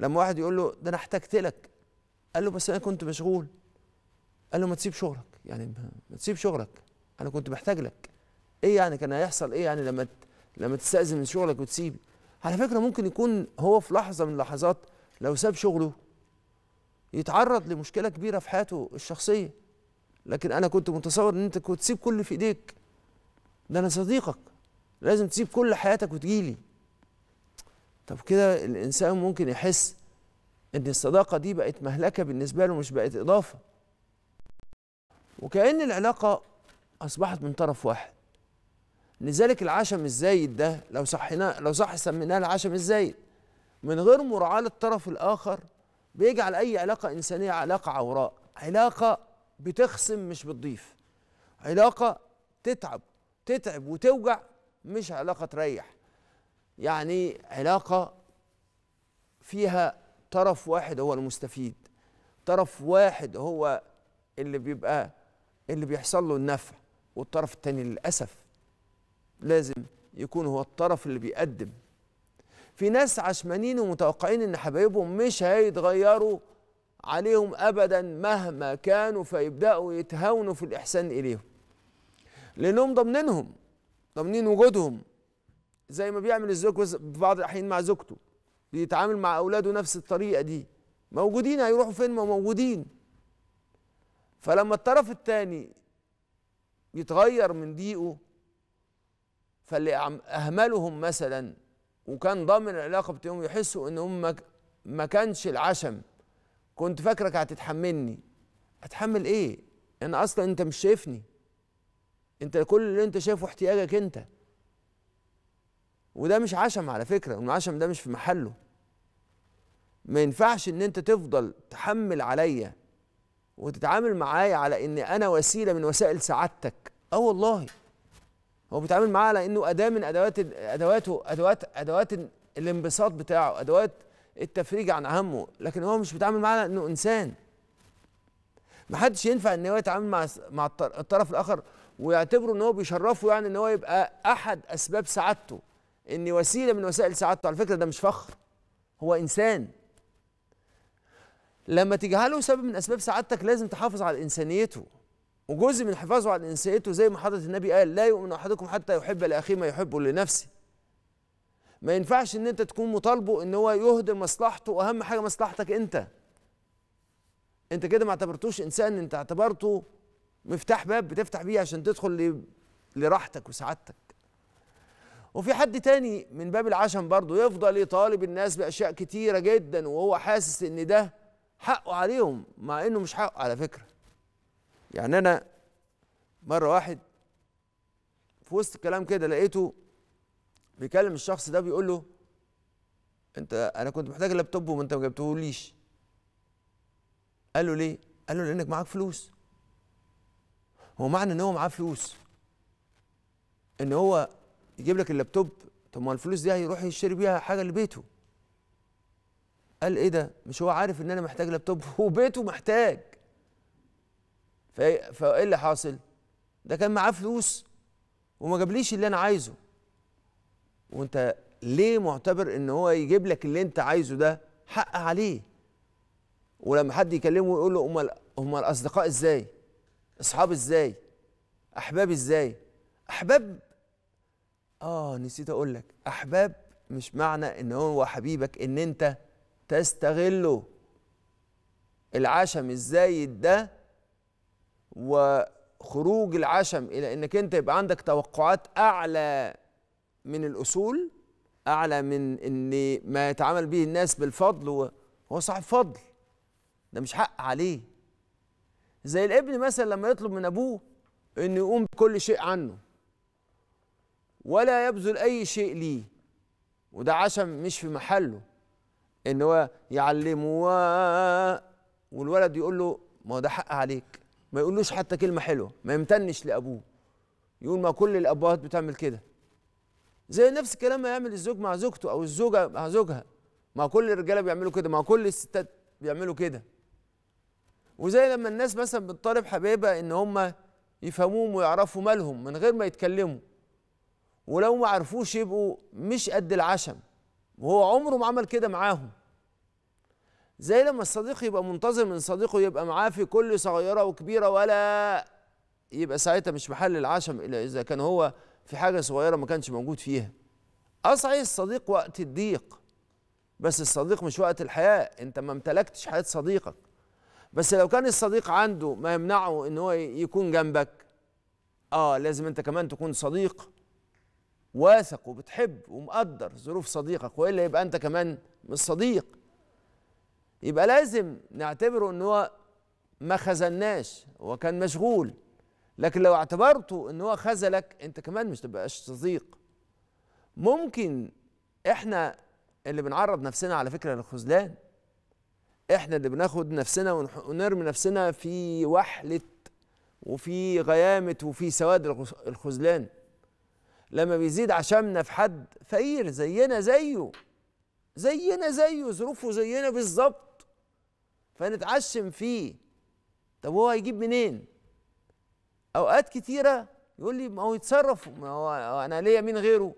لما واحد يقول له ده انا احتجت لك قال له بس انا كنت مشغول قال له ما تسيب شغلك يعني ما تسيب شغلك انا كنت محتاج لك ايه يعني كان هيحصل ايه يعني لما لما تستأذن من شغلك وتسيب على فكره ممكن يكون هو في لحظه من اللحظات لو ساب شغله يتعرض لمشكله كبيره في حياته الشخصيه لكن انا كنت متصور ان انت كنت تسيب كل في ايديك ده انا صديقك لازم تسيب كل حياتك وتجيلي طب كده الانسان ممكن يحس ان الصداقه دي بقت مهلكه بالنسبه له مش بقت اضافه وكأن العلاقة أصبحت من طرف واحد لذلك العشم الزايد ده لو صحيناه لو صح سميناه العشم الزايد من غير مراعاة للطرف الآخر بيجعل أي علاقة إنسانية علاقة عوراء علاقة بتخصم مش بتضيف علاقة تتعب تتعب وتوجع مش علاقة تريح يعني علاقه فيها طرف واحد هو المستفيد طرف واحد هو اللي بيبقى اللي بيحصل له النفع والطرف التاني للاسف لازم يكون هو الطرف اللي بيقدم في ناس عشمانين ومتوقعين ان حبايبهم مش هيتغيروا عليهم ابدا مهما كانوا فيبداوا يتهاونوا في الاحسان اليهم لانهم ضامنينهم ضامنين وجودهم زي ما بيعمل الزوج في بعض الاحيان مع زوجته بيتعامل مع اولاده نفس الطريقه دي موجودين هيروحوا فين ما موجودين فلما الطرف الثاني يتغير من ضيقه فاللي اهملهم مثلا وكان ضامن العلاقه بتاعهم يحسوا ان هم ما كانش العشم كنت فاكرك هتتحملني هتحمل ايه انا اصلا انت مش شايفني انت كل اللي انت شايفه احتياجك انت وده مش عشم على فكره العشم ده مش في محله ما ينفعش ان انت تفضل تحمل عليا وتتعامل معايا على ان انا وسيله من وسائل سعادتك اه والله هو بيتعامل معاه على انه اداه من ادوات ادواته ادوات ادوات الانبساط بتاعه ادوات التفريج عن همه لكن هو مش بيتعامل معاه على انه انسان محدش ينفع ان هو يتعامل مع مع الطرف الاخر ويعتبره ان هو بيشرفه يعني ان هو يبقى احد اسباب سعادته ان وسيله من وسائل سعادته على فكره ده مش فخر هو انسان لما تجعله سبب من اسباب سعادتك لازم تحافظ على انسانيته وجزء من حفاظه على انسانيته زي ما حضره النبي قال لا يؤمن احدكم حتى يحب لاخيه ما يحبه لنفسه ما ينفعش ان انت تكون مطالبه ان هو يهدر مصلحته واهم حاجه مصلحتك انت انت كده ما اعتبرتوش انسان انت اعتبرته مفتاح باب بتفتح بيه عشان تدخل لراحتك وسعادتك وفي حد تاني من باب العشم برضه يفضل يطالب الناس باشياء كتيره جدا وهو حاسس ان ده حقه عليهم مع انه مش حقه على فكره يعني انا مره واحد في وسط الكلام كده لقيته بيكلم الشخص ده بيقول له انت انا كنت محتاج اللابتوب وما انت ما جبتهوليش قال له ليه قال له لانك معاك فلوس هو معنى ان هو معاه فلوس ان هو يجيب لك اللابتوب طب ما الفلوس دي هيروح يشتري بيها حاجه لبيته قال ايه ده مش هو عارف ان انا محتاج لابتوب وبيته محتاج فايه اللي حاصل ده كان معاه فلوس وما جابليش اللي انا عايزه وانت ليه معتبر ان هو يجيب لك اللي انت عايزه ده حق عليه ولما حد يكلمه يقول له امال هم اصدقاء ازاي اصحاب ازاي احباب ازاي احباب اه نسيت اقول لك احباب مش معنى ان هو حبيبك ان انت تستغله العشم الزايد ده وخروج العشم الى انك انت يبقى عندك توقعات اعلى من الاصول اعلى من ان ما يتعامل به الناس بالفضل هو صاحب فضل ده مش حق عليه زي الابن مثلا لما يطلب من ابوه انه يقوم بكل شيء عنه ولا يبذل أي شيء ليه وده عشم مش في محله إن هو يعلمه والولد يقول له ما ده حق عليك ما يقولوش حتى كلمة حلوة ما يمتنش لأبوه يقول ما كل الأبوات بتعمل كده زي نفس الكلام ما يعمل الزوج مع زوجته أو الزوجة مع زوجها ما كل الرجالة بيعملوا كده ما كل الستات بيعملوا كده وزي لما الناس مثلا بتطالب حبايبها ان هم يفهموهم ويعرفوا مالهم من غير ما يتكلموا ولو ما عرفوش يبقوا مش قد العشم وهو عمره ما عمل كده معاهم زي لما الصديق يبقى منتظر من صديقه يبقى معاه في كل صغيره وكبيره ولا يبقى ساعتها مش محل العشم الا اذا كان هو في حاجه صغيره ما كانش موجود فيها اصعي آه الصديق وقت الضيق بس الصديق مش وقت الحياه انت ما امتلكتش حياه صديقك بس لو كان الصديق عنده ما يمنعه ان هو يكون جنبك اه لازم انت كمان تكون صديق واثق وبتحب ومقدر ظروف صديقك والا يبقى انت كمان مش صديق يبقى لازم نعتبره ان هو ما خذلناش هو كان مشغول لكن لو اعتبرته ان هو خذلك انت كمان مش تبقاش صديق ممكن احنا اللي بنعرض نفسنا على فكره للخذلان احنا اللي بناخد نفسنا ونرمي نفسنا في وحله وفي غيامه وفي سواد الخذلان لما بيزيد عشمنا في حد فقير زينا زيه زينا زيه ظروفه زينا بالظبط فنتعشم فيه طب هو هيجيب منين اوقات كتيره يقول لي ما هو يتصرف ما هو انا ليا مين غيره